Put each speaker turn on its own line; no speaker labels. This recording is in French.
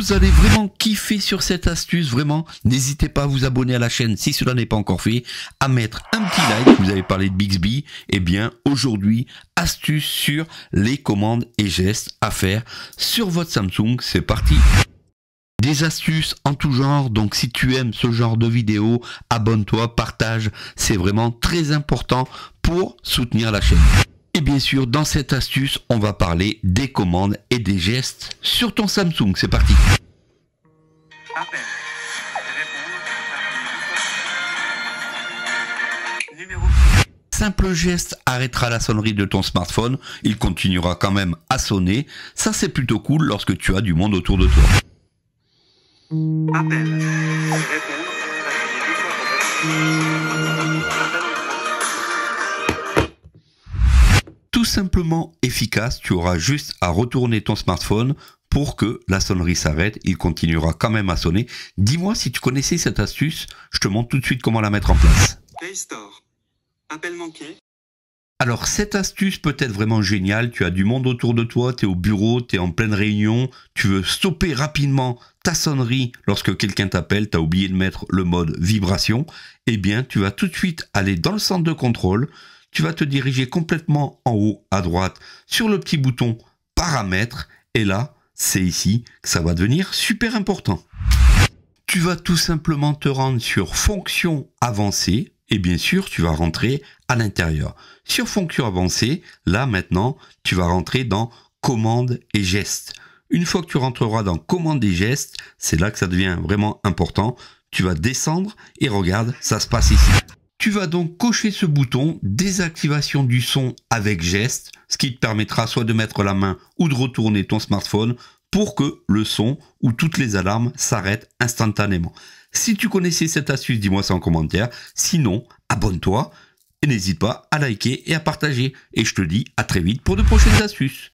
vous allez vraiment kiffer sur cette astuce. Vraiment, n'hésitez pas à vous abonner à la chaîne si cela n'est pas encore fait, à mettre un petit like. Vous avez parlé de Bixby. et eh bien, aujourd'hui, astuce sur les commandes et gestes à faire sur votre Samsung. C'est parti des astuces en tout genre, donc si tu aimes ce genre de vidéo, abonne-toi, partage, c'est vraiment très important pour soutenir la chaîne. Et bien sûr, dans cette astuce, on va parler des commandes et des gestes sur ton Samsung. C'est parti Simple geste arrêtera la sonnerie de ton smartphone, il continuera quand même à sonner. Ça c'est plutôt cool lorsque tu as du monde autour de toi. Appel. tout simplement efficace. Tu auras juste à retourner ton smartphone pour que la sonnerie s'arrête. Il continuera quand même à sonner. Dis-moi si tu connaissais cette astuce. Je te montre tout de suite comment la mettre en place. manqué. Alors cette astuce peut être vraiment géniale, tu as du monde autour de toi, tu es au bureau, tu es en pleine réunion, tu veux stopper rapidement ta sonnerie lorsque quelqu'un t'appelle, tu as oublié de mettre le mode vibration, eh bien tu vas tout de suite aller dans le centre de contrôle, tu vas te diriger complètement en haut à droite sur le petit bouton paramètres et là, c'est ici que ça va devenir super important. Tu vas tout simplement te rendre sur fonctions avancée et bien sûr, tu vas rentrer à l'intérieur. Sur fonction avancée, là maintenant, tu vas rentrer dans commandes et gestes. Une fois que tu rentreras dans commandes et gestes, c'est là que ça devient vraiment important. Tu vas descendre et regarde, ça se passe ici. Tu vas donc cocher ce bouton désactivation du son avec geste, ce qui te permettra soit de mettre la main ou de retourner ton smartphone pour que le son ou toutes les alarmes s'arrêtent instantanément. Si tu connaissais cette astuce, dis-moi ça en commentaire. Sinon, abonne-toi et n'hésite pas à liker et à partager. Et je te dis à très vite pour de prochaines astuces.